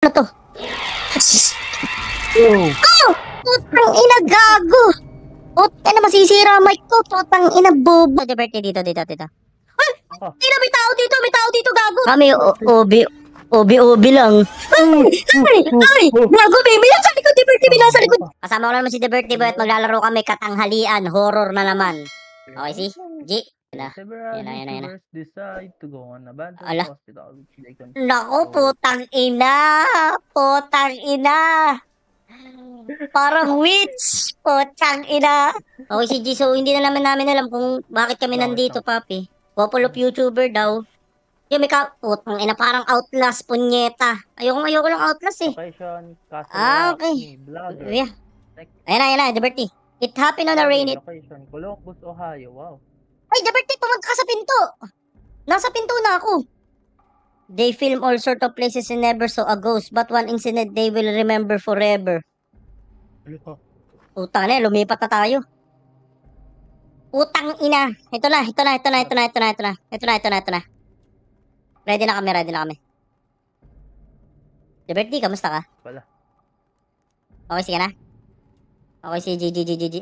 Ano to? Oh! oh! Putang ina gago! Putang ina masisira ang mic ko. Putang ina bobo. Dito, dito, dito, dito. Ay! Tira, may tao dito! May tao dito, gago! Kami, obi, obi, obi lang. Ay! Ay! Gago, baby! Nasa likod, Deberte! May nasa likod! Kasama ko naman si Deberte, at maglalaro kami katanghalian. Horror na naman. Okay, si? G? nila. Several yun na, yun na, na. decide to go on a battle Ala. hospital which they can... putang ina! Putang ina! Parang witch! Putang ina! Okay, si Jisoo, hindi na naman namin alam kung bakit kami Bakit nandito, papi. Couple of YouTuber daw. Yung may ka... Putang ina, parang Outlast, punyeta. Ayoko, ayoko lang Outlast eh. Location, castle, ah, okay. vlogger. Yeah. Ayan na, ayan na, Liberty. It happened on a rainy... Location, Columbus, Ohio. Wow. Ay, Daberte, pumunta ka sa pinto! Nasa pinto na ako! They film all sort of places and never saw a ghost, but one incident they will remember forever. Ano Utang na, lumipat na tayo. Utang ina. Ito na, ito na, ito na, ito na, ito na, ito na. Ito na, ito na, ito na. Ready na kami, ready na kami. Daberte, kamusta ka? Wala. Okay, sige na. Okay, sige, GG, GG, GG.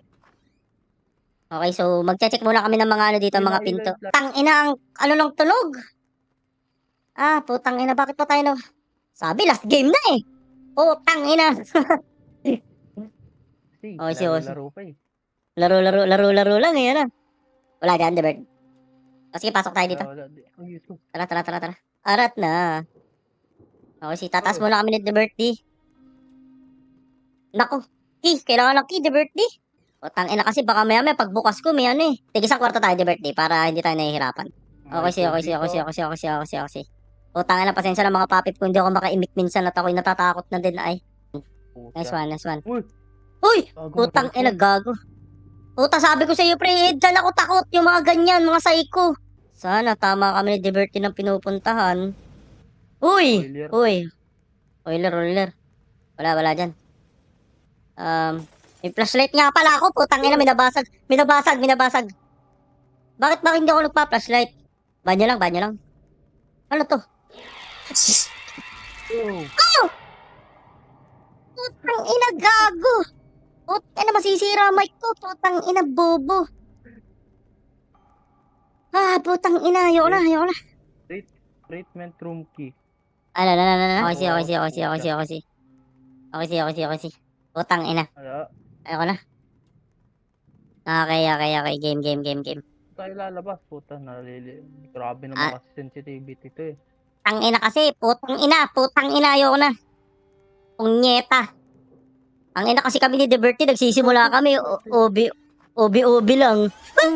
Okay, so magche-check muna kami ng mga ano dito, mga pinto. Tang ina ang ano nung tunog. Ah, putang ina, bakit pa tayo no? Sabi last game na eh. Putang ina. oh, si Osi. Laro pa eh. Laro, laro, laro, laro lang eh, ano. Wala dyan, Debert. O sige, pasok tayo dito. Tara, tara, tara, tara. Arat na. Okay, si tataas oh. muna kami ni bird, di. Naku, key, kailangan ng key, bird, di. O tang ina kasi baka maya maya pagbukas ko may ano eh. Tigisang kwarta tayo di birthday para hindi tayo nahihirapan. Okay siya, okay siya, okay siya, okay siya, okay siya, okay siya, okay siya. O tanga na pasensya na mga papip kung hindi ako maka-imit minsan at ako'y natatakot na din ay. Nice one, nice one. Uy! Uy! Putang ina gago. Puta sabi ko sa iyo pre, eh, dyan ako takot yung mga ganyan, mga psycho. Sana tama kami ni Diverty ng pinupuntahan. Uy! Oiler. Uy! Oiler, oiler. Wala, wala dyan. Um, may flashlight nga pala ako, putang ina, minabasag, minabasag, minabasag. Bakit bakit hindi ako nagpa-flashlight? Banyo lang, banyo lang. Ano to? Oh! Putang ina, gago! Putang ina, masisira mic ko, putang ina, bobo. Ah, putang ina, ayoko na, ayoko na. Treatment room key. Ano, ano, ano, ano? Okay, okay, okay, okay, okay, okay. Okay, okay, okay, okay. Putang ina. Ano? Ayoko na. Okay, okay, okay. Game, game, game, game. Tayo lalabas, puta. Nalili. Grabe naman ah. sensitivity to eh. Tang ina kasi. Putang ina. Putang ina. Ayoko na. Punyeta. Ang ina kasi kami ni Deberty. Nagsisimula kami. Obi. Obi-obi lang. Ay!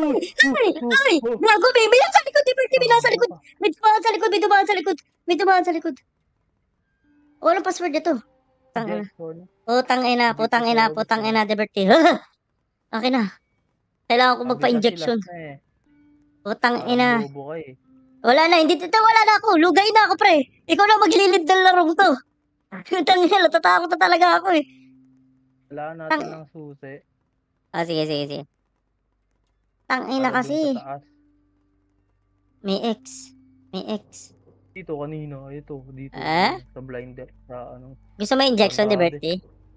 Ay! Ay! Nago, may may nasa likod! Liberty, may nasa likod! May dumaan sa likod! May dumaan sa likod! May dumaan sa likod! Walang password nito. Putang ina. Putang oh, ina, putang ina, putang ina, Deberty. okay na. Kailangan ko magpa-injection. Putang oh, ina. Eh. Wala na, hindi dito, wala na ako. Lugay na ako, pre. Ikaw na maglilid ng larong to. Putang ina, natatakot na talaga ako eh. Wala na Tang... ng susi. Ah, sige, sige, sige. Putang ina kasi. May X. May X. Dito kanina, ito dito Ah? sa blinder sa ano. Gusto mo injection, Ang grabe. Liberty?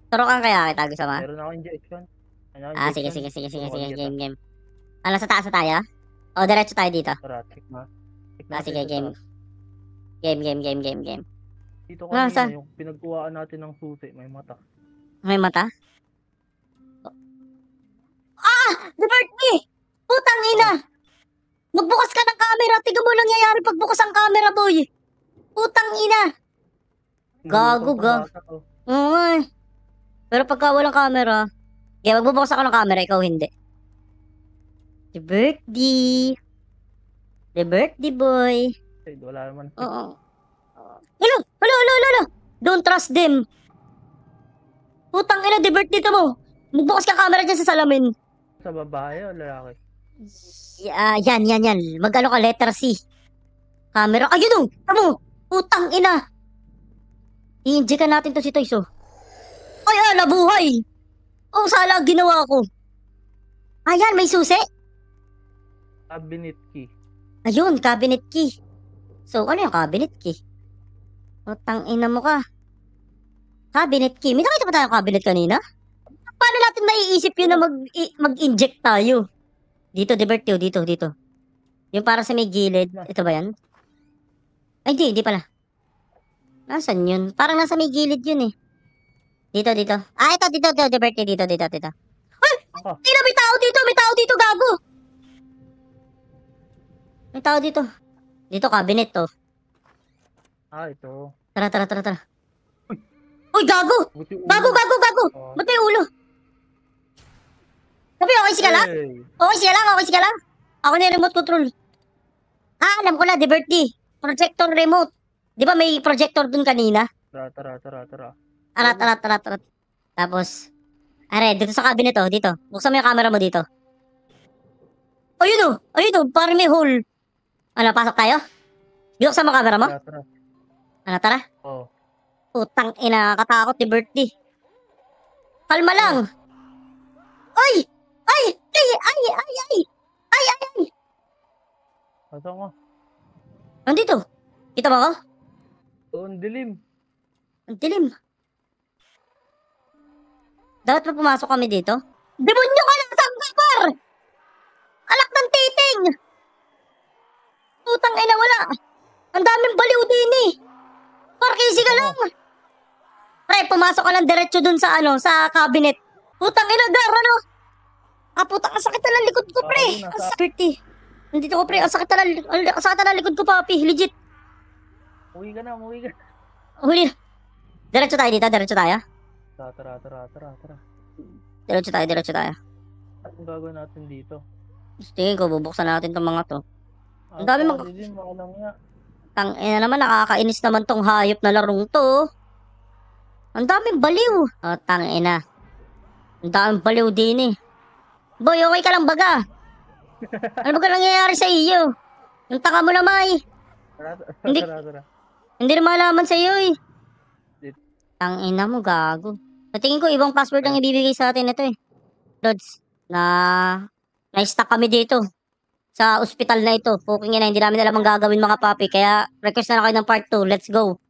Turukan kaya kita, gusto mo? Meron ako injection. Ano, Ah, sige, sige, sige, ano sige, sige, game, game. Ano, ah, sa taas na tayo? O, diretso tayo dito. Tara, check na. Check Ah, sige, game. taas. Game, game, game, game, game. Dito Ah, kanina, saan? yung pinagkuhaan natin ng susi, may mata. May mata? Ah! me! Putang ina! Magbukas ka ng camera. Tiga mo lang yayari pagbukas ang camera, boy. Putang ina. Ano gago, gago. Oo nga eh. Pero pagka walang camera, kaya magbubukas ako ng camera, ikaw hindi. The birthday. The birthday boy. wala naman. Oo. Hello, hello, hello, hello. Don't trust them. Putang ina, the birthday to mo. Magbukas ka camera dyan sa salamin. Sa babae o lalaki? Uh, yan, yan, yan. mag ka, letter C. Camera. Ayun o! Oh! Tamo! Oh! Putang ina! I-injikan natin to si Toyso. oh. Ay, ala, buhay! Oh, sala, ginawa ko. Ayan, may susi. Cabinet key. Ayun, cabinet key. So, ano yung cabinet key? Putang ina mo ka. Cabinet key. May nakita pa tayong cabinet kanina? Paano natin naiisip yun na mag, mag-inject tayo? Dito, Divertio. Oh, dito, dito. Yung para sa may gilid. Ito ba yan? Ay, hindi, hindi pala. Nasaan yun? Parang nasa may gilid yun eh. Dito, dito. Ah, ito, dito, dito, Divertio. dito, dito, dito. Ay! Oh. may tao dito! May tao dito, gago! May tao dito. Dito, cabinet to. Oh. Ah, ito. Tara, tara, tara, tara. Uy, gago! Gago, gago, gago! Oh. Ba't may ulo? Sabi, okay siya lang? Okay siya lang, okay siya lang. Ako na remote control. Ah, alam ko na, Diverty. Projector remote. Di ba may projector dun kanina? Oh, oh, oh. Tara, tara, tara, tara. Arat, arat, arat, arat. Tapos, are, dito sa cabinet oh, dito. Buksan mo yung camera mo dito. Ayun oh, ayun oh, parang may hole. Ano, pasok tayo? Buksan mo camera mo? Tara, tara. Ano, tara? Oo. Oh. Utang ina, katakot ni Bertie. Kalma lang. Pasok mo. Nandito. Kita ba ako? Oo, ang dilim. Ang dilim. Dapat pa pumasok kami dito? Demonyo ka lang, sangkapar! Alak ng titing! Putang ina, wala. Ang daming baliw din eh. Parkisi ka lang. Pre, pumasok ka lang diretso dun sa ano, sa cabinet. Putang ina, dar, ano? Ah, putang, ang sakit na likod ko, pre. Ang sakit eh. Nandito ko pre, ang sakit na, ang sakit na likod ko papi, legit. Uwi ka na, uwi ka. Huli. Diretso tayo dito, diretso tayo. Tara, tara, tara, tara, tara. Diretso tayo, diretso tayo. Anong gagawin natin dito? Tingin ko, bubuksan natin tong mga to. Ang dami mag... Tang, eh na naman, nakakainis naman tong hayop na larong to. Ang daming baliw. O, oh, tang, ina. Ang daming baliw din eh. Boy, okay ka lang baga? ano ba nangyayari sa iyo? Yung taka mo naman May. Eh. Hindi- Hindi na malaman sa iyo eh. Ang ina mo, gago. Sa ko, ibang password ang ah. ibibigay sa atin ito eh. Lods, na... Na-stuck kami dito. Sa ospital na ito. Puking ina, hindi namin alam ang gagawin mga papi. Kaya request na lang kayo ng part 2. Let's go.